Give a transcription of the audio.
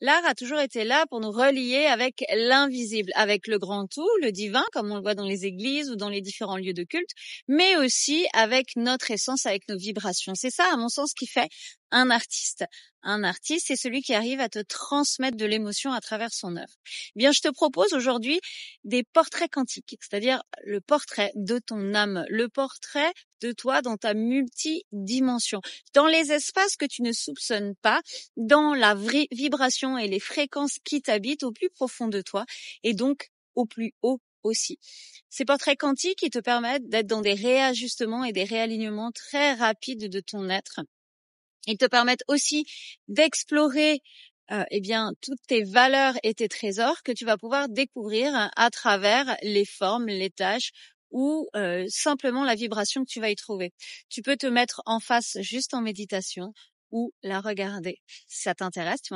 l'art a toujours été là pour nous relier avec l'invisible, avec le grand tout, le divin, comme on le voit dans les églises ou dans les différents lieux de culte, mais aussi avec notre essence, avec nos vibrations. C'est ça, à mon sens, qui fait un artiste. Un artiste, c'est celui qui arrive à te transmettre de l'émotion à travers son œuvre. Eh bien, je te propose aujourd'hui des portraits quantiques, c'est-à-dire le portrait de ton âme, le portrait de toi dans ta multidimension, dans les espaces que tu ne soupçonnes pas, dans la vibration et les fréquences qui t'habitent au plus profond de toi et donc au plus haut aussi. Ces portraits quantiques, ils te permettent d'être dans des réajustements et des réalignements très rapides de ton être ils te permettent aussi d'explorer euh, eh bien toutes tes valeurs et tes trésors que tu vas pouvoir découvrir à travers les formes, les tâches ou euh, simplement la vibration que tu vas y trouver. Tu peux te mettre en face juste en méditation ou la regarder. Si ça t'intéresse, tu